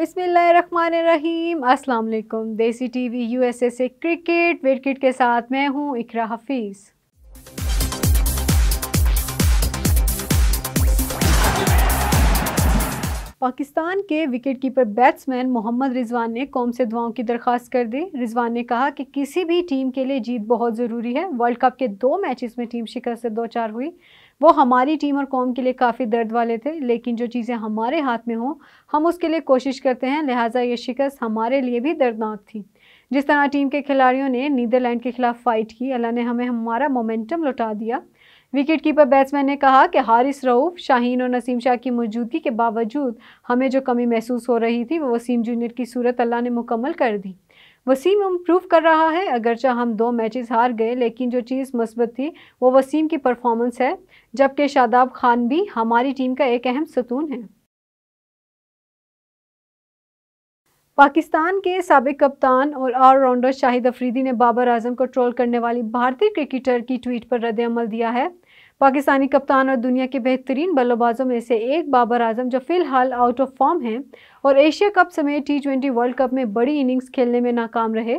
बिस्मिल्लाहिर्रहमानिर्रहीम अस्सलाम वालेकुम देसी टीवी यूएसए से क्रिकेट विकेट के साथ मैं हूँ इकरा हफीज़ पाकिस्तान के wicket keeper batsman Mohammad Rizwan ने कौम से दुआओं की दरख्वास्त कर दी रिजवान ने कहा कि किसी भी टीम के लिए जीत बहुत ज़रूरी है वर्ल्ड कप के दो मैचेस में टीम शिकस्त से दो चार हुई वो हमारी टीम और कौम के लिए काफ़ी दर्द वाले थे लेकिन जो चीज़ें हमारे हाथ में हों हम उसके लिए कोशिश करते हैं लिहाजा ये शिकस्त हमारे लिए भी दर्दनाक थी जिस तरह टीम के खिलाड़ियों ने नीदरलैंड के खिलाफ फाइट की अल्लाह ने हमें हमारा मोमेंटम लौटा दिया विकेट कीपर बैट्समैन ने कहा कि हारिस रऊफ शाहीन और नसीम शाह की मौजूदगी के बावजूद हमें जो कमी महसूस हो रही थी वो वसीम जूनियर की सूरत अल्लाह ने मुकम्मल कर दी वसीम इम्प्रूव कर रहा है अगरचा हम दो मैचेस हार गए लेकिन जो चीज़ मस्बत थी वो वसीम की परफॉर्मेंस है जबकि शादाब खान भी हमारी टीम का एक अहम सतून है पाकिस्तान के सबक कप्तान और ऑलराउंडर शाहिद अफरीदी ने बाबर आजम को ट्रोल करने वाली भारतीय क्रिकेटर की ट्वीट पर रद्द अमल दिया है पाकिस्तानी कप्तान और दुनिया के बेहतरीन बल्लेबाजों में से एक बाबर आजम जो फिलहाल आउट ऑफ फॉर्म हैं और एशिया कप समेत टी ट्वेंटी वर्ल्ड कप में बड़ी इनिंग्स खेलने में नाकाम रहे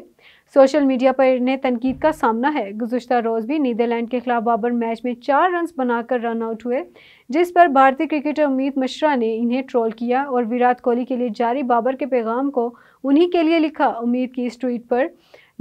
सोशल मीडिया पर इन्हें तनकीद का सामना है गुजशत रोज़ भी नीदरलैंड के खिलाफ बाबर मैच में चार रन बनाकर रन आउट हुए जिस पर भारतीय क्रिकेटर उम्मीद मिश्रा ने इन्हें ट्रोल किया और विराट कोहली के लिए जारी बाबर के पैगाम को उन्हीं के लिए लिखा उम्मीद की इस ट्वीट पर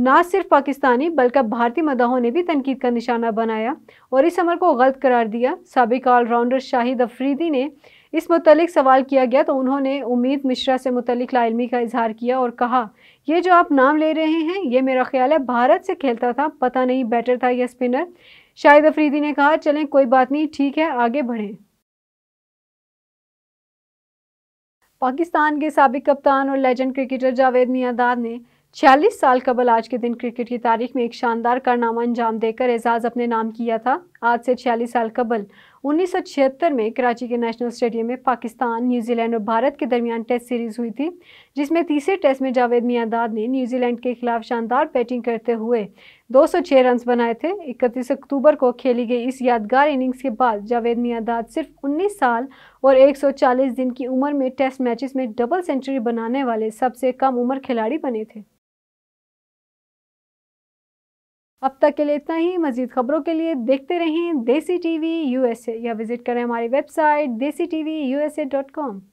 ना सिर्फ पाकिस्तानी बल्कि भारतीय मदाहों ने भी तनकीद का निशाना बनाया और इस अमल को गलत करार दिया सबक राउंडर शाहिद अफरीदी ने इस मतलब सवाल किया गया तो उन्होंने उम्मीद मिश्रा से मुतलिक लाइलमी का इजहार किया और कहा ये जो आप नाम ले रहे हैं ये मेरा ख्याल है भारत से खेलता था पता नहीं बैटर था यह स्पिनर शाहिद अफरीदी ने कहा चलें कोई बात नहीं ठीक है आगे बढ़ें पाकिस्तान के सबक कप्तान और लेजेंड क्रिकेटर जावेद मियादाद ने छियालीस साल कबल आज के दिन क्रिकेट की तारीख में एक शानदार कारनामा अंजाम देकर एजाज अपने नाम किया था आज से छियालीस साल कबल छिहत्तर में कराची के नेशनल स्टेडियम में पाकिस्तान न्यूजीलैंड और भारत के दरमियान टेस्ट सीरीज हुई थी जिसमें तीसरे टेस्ट में जावेद मियादाद ने न्यूजीलैंड के खिलाफ शानदार बैटिंग करते हुए 206 रन बनाए थे 31 अक्टूबर को खेली गई इस यादगार इनिंग्स के बाद जावेद मियादाद सिर्फ 19 साल और 140 दिन की उम्र में टेस्ट मैचेस में डबल सेंचुरी बनाने वाले सबसे कम उम्र खिलाड़ी बने थे अब तक के लिए इतना ही मजीद खबरों के लिए देखते रहें देसी टीवी यूएसए या विजिट करें हमारी website Desi T V U S A dot com